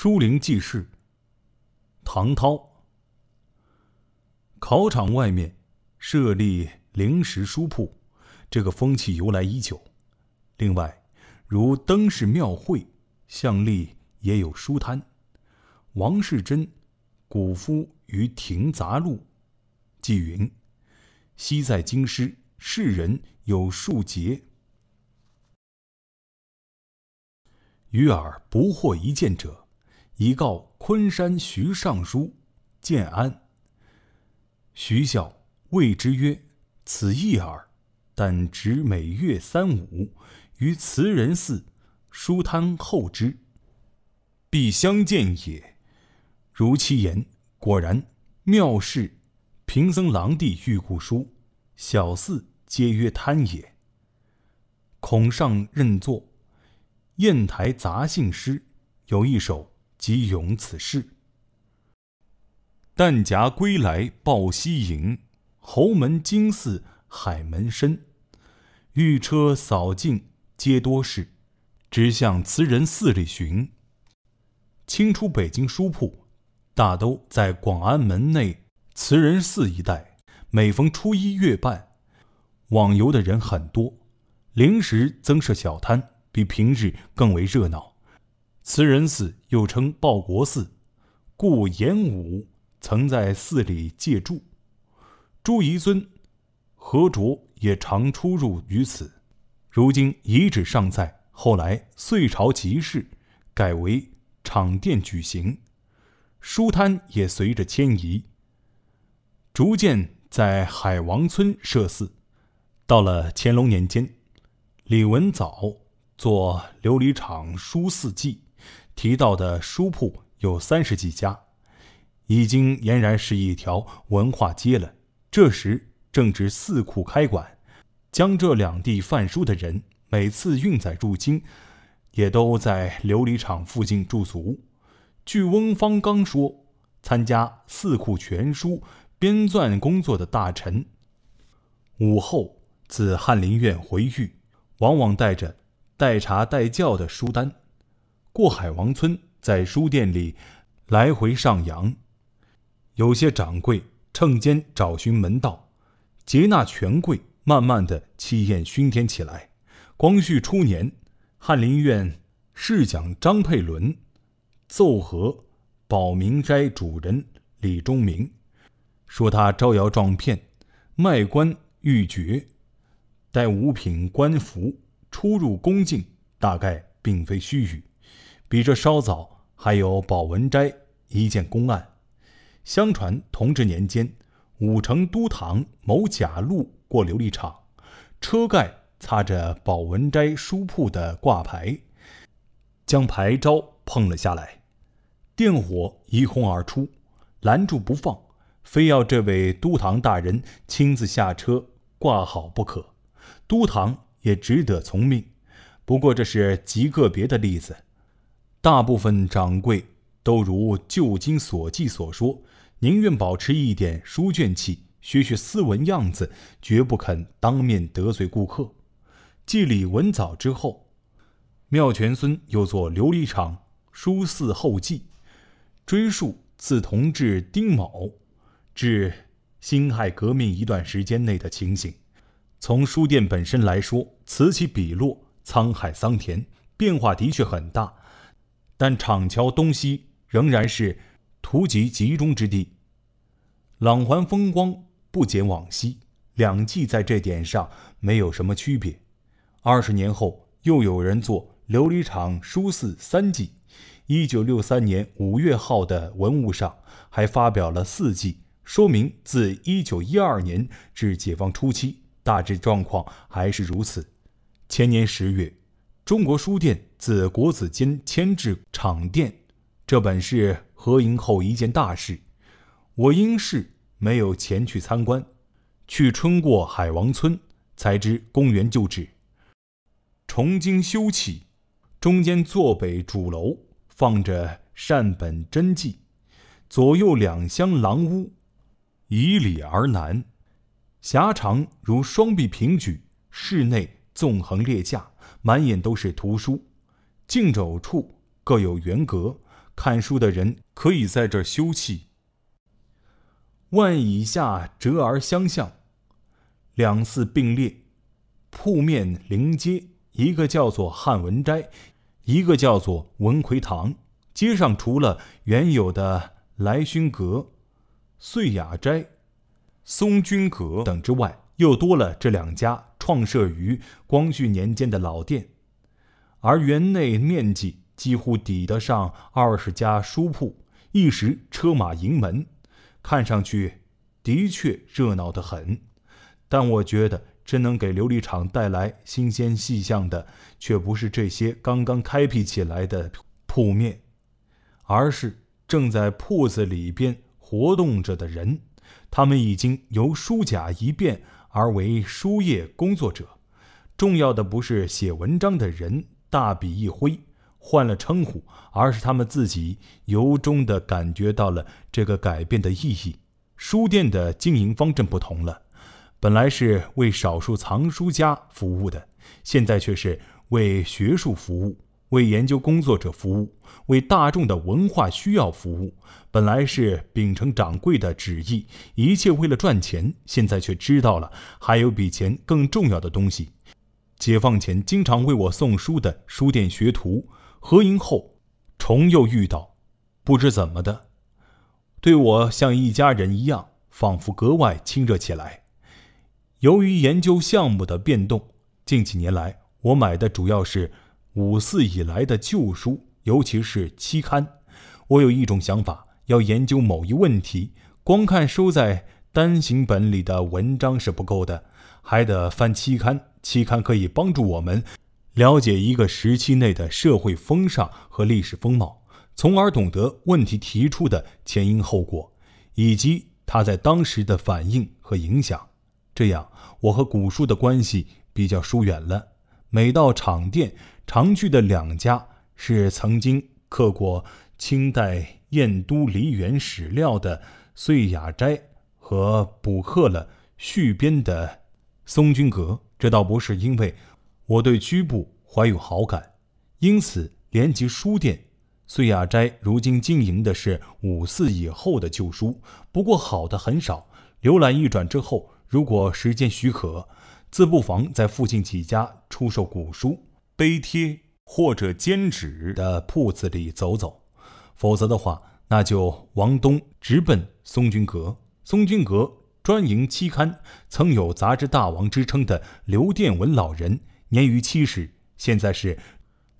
书灵记事。唐涛。考场外面设立临时书铺，这个风气由来已久。另外，如灯市庙会、巷立也有书摊。王世贞《古夫于庭杂录》记云：“昔在京师，士人有数节，与尔不获一见者。”以告昆山徐尚书，建安。徐孝谓之曰：“此意耳，但值每月三五，于慈仁寺书摊后之，必相见也。如其言，果然妙事。贫僧郎弟欲故书，小四皆曰贪也。恐上任作。砚台杂兴诗有一首。”即咏此事。弹夹归来报西营，侯门惊似海门深。御车扫尽皆多事，直向慈仁寺里寻。清初北京书铺大都在广安门内慈仁寺一带，每逢初一月半，网游的人很多，临时增设小摊，比平日更为热闹。慈仁寺又称报国寺，故炎武曾在寺里借住，朱彝尊、何卓也常出入于此。如今遗址尚在，后来岁朝集市改为场甸举行，书摊也随着迁移，逐渐在海王村设寺。到了乾隆年间，李文藻做琉璃厂书四记。提到的书铺有三十几家，已经俨然是一条文化街了。这时正值四库开馆，江浙两地贩书的人每次运载入京，也都在琉璃厂附近驻足。据翁方刚说，参加《四库全书》编纂工作的大臣午后自翰林院回狱，往往带着带查带教的书单。过海王村，在书店里来回上扬，有些掌柜趁间找寻门道，接纳权贵，慢慢的气焰熏天起来。光绪初年，翰林院侍讲张佩纶奏和宝明斋主人李忠明，说他招摇撞骗，卖官欲爵，带五品官服出入宫禁，大概并非虚语。比这稍早，还有保文斋一件公案。相传同治年间，武成都堂某甲路过琉璃厂，车盖擦着保文斋书铺的挂牌，将牌招碰了下来，电火一哄而出，拦住不放，非要这位都堂大人亲自下车挂好不可。都堂也只得从命。不过这是极个别的例子。大部分掌柜都如旧经所记所说，宁愿保持一点书卷气，学学斯文样子，绝不肯当面得罪顾客。继李文藻之后，妙全孙又做琉璃厂书肆后记，追溯自同治丁卯至辛亥革命一段时间内的情形。从书店本身来说，此起彼落，沧海桑田，变化的确很大。但厂桥东西仍然是图集集中之地，朗环风光不减往昔，两季在这点上没有什么区别。二十年后，又有人做琉璃厂书肆三季。一九六三年五月号的文物上还发表了四季，说明自一九一二年至解放初期，大致状况还是如此。前年十月。中国书店自国子监迁至厂甸，这本是合营后一件大事。我因事没有前去参观，去春过海王村才知公园旧址重经修葺，中间坐北主楼放着善本真迹，左右两厢廊屋，以里而南，狭长如双臂平举，室内纵横列架。满眼都是图书，镜轴处各有圆阁，看书的人可以在这休憩。万以下折而相向，两寺并列，铺面临街，一个叫做汉文斋，一个叫做文魁堂。街上除了原有的来勋阁、岁雅斋、松君阁等之外，又多了这两家。创设于光绪年间的老店，而园内面积几乎抵得上二十家书铺，一时车马盈门，看上去的确热闹得很。但我觉得，真能给琉璃厂带来新鲜气象的，却不是这些刚刚开辟起来的铺面，而是正在铺子里边活动着的人。他们已经由书甲一变。而为书业工作者，重要的不是写文章的人大笔一挥换了称呼，而是他们自己由衷的感觉到了这个改变的意义。书店的经营方针不同了，本来是为少数藏书家服务的，现在却是为学术服务。为研究工作者服务，为大众的文化需要服务，本来是秉承掌柜的旨意，一切为了赚钱。现在却知道了还有比钱更重要的东西。解放前经常为我送书的书店学徒合营后，重又遇到，不知怎么的，对我像一家人一样，仿佛格外亲热起来。由于研究项目的变动，近几年来我买的主要是。五四以来的旧书，尤其是期刊，我有一种想法：要研究某一问题，光看收在单行本里的文章是不够的，还得翻期刊。期刊可以帮助我们了解一个时期内的社会风尚和历史风貌，从而懂得问题提出的前因后果以及它在当时的反应和影响。这样，我和古书的关系比较疏远了。每到场店。常去的两家是曾经刻过清代《燕都梨园》史料的岁雅斋和补刻了续编的松君阁。这倒不是因为我对居部怀有好感，因此连集书店、岁雅斋如今经营的是五四以后的旧书，不过好的很少。浏览一转之后，如果时间许可，自不妨在附近几家出售古书。碑帖或者兼纸的铺子里走走，否则的话，那就往东直奔松君阁。松君阁专营期刊，曾有“杂志大王”之称的刘殿文老人年逾七十，现在是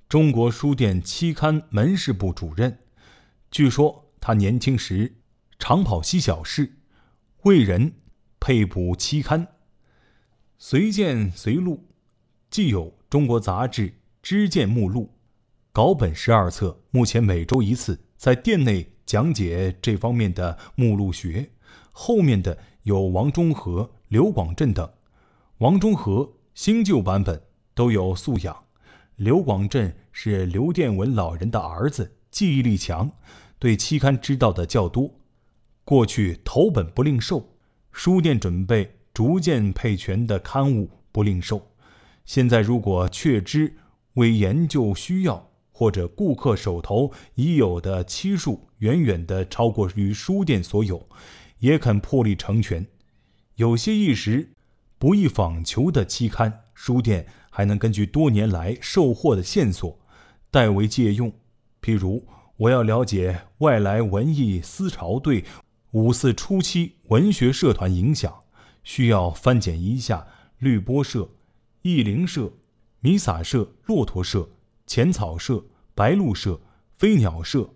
中国书店期刊门市部主任。据说他年轻时长跑西小市，为人配补期刊，随见随录，既有。中国杂志知见目录稿本十二册，目前每周一次在店内讲解这方面的目录学。后面的有王中和、刘广振等。王中和新旧版本都有素养。刘广振是刘殿文老人的儿子，记忆力强，对期刊知道的较多。过去投本不另售，书店准备逐渐配全的刊物不另售。现在，如果确知为研究需要，或者顾客手头已有的期数远远的超过于书店所有，也肯破例成全；有些一时不易访求的期刊，书店还能根据多年来售货的线索，代为借用。譬如，我要了解外来文艺思潮对五四初期文学社团影响，需要翻检一下《绿波社》。艺林社、弥撒社、骆驼社、浅草社、白鹭社、飞鸟社、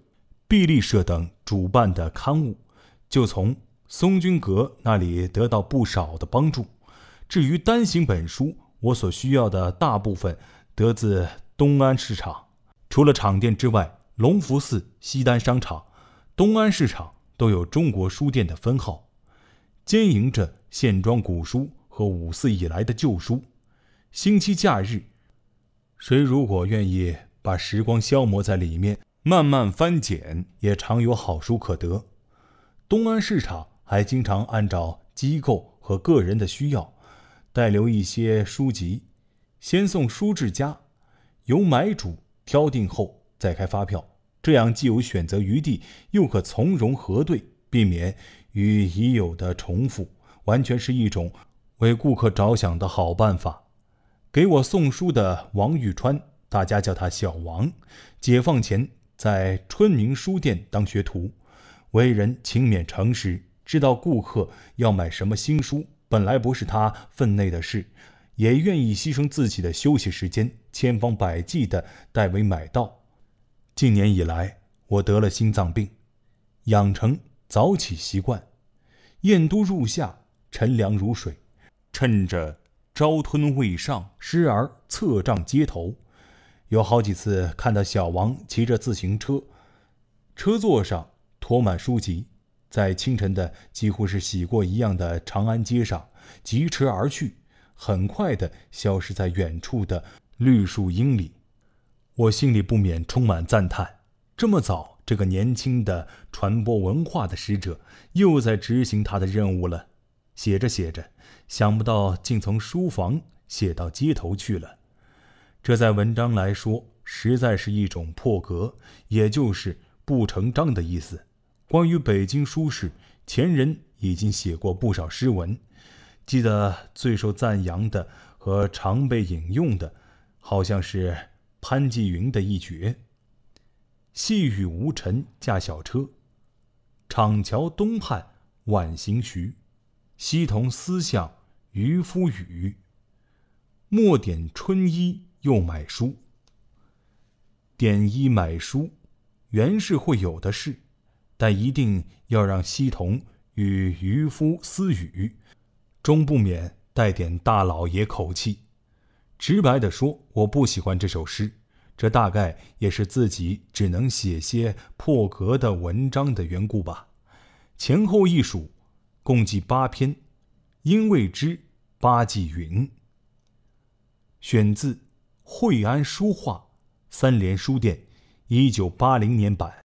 碧丽社等主办的刊物，就从松君阁那里得到不少的帮助。至于单行本书，我所需要的大部分得自东安市场。除了场店之外，隆福寺、西单商场、东安市场都有中国书店的分号，兼营着线装古书和五四以来的旧书。星期假日，谁如果愿意把时光消磨在里面，慢慢翻检，也常有好书可得。东安市场还经常按照机构和个人的需要，代留一些书籍，先送书至家，由买主挑定后再开发票。这样既有选择余地，又可从容核对，避免与已有的重复，完全是一种为顾客着想的好办法。给我送书的王玉川，大家叫他小王。解放前在春明书店当学徒，为人勤勉诚实，知道顾客要买什么新书，本来不是他分内的事，也愿意牺牲自己的休息时间，千方百计地代为买到。近年以来，我得了心脏病，养成早起习惯。燕都入夏，晨凉如水，趁着。朝吞未上，时而侧杖街头。有好几次看到小王骑着自行车，车座上驮满书籍，在清晨的几乎是洗过一样的长安街上疾驰而去，很快地消失在远处的绿树荫里。我心里不免充满赞叹：这么早，这个年轻的传播文化的使者又在执行他的任务了。写着写着。想不到竟从书房写到街头去了，这在文章来说，实在是一种破格，也就是不成章的意思。关于北京书市，前人已经写过不少诗文，记得最受赞扬的和常被引用的，好像是潘季云的一绝：“细雨无尘驾小车，长桥东畔晚行徐，西同思巷。”渔夫语：“莫点春衣又买书。点衣买书，原是会有的事，但一定要让西同与渔夫私语，终不免带点大老爷口气。直白的说，我不喜欢这首诗，这大概也是自己只能写些破格的文章的缘故吧。前后一数，共计八篇。”因为之八季云。选自《惠安书画》，三联书店，一九八零年版。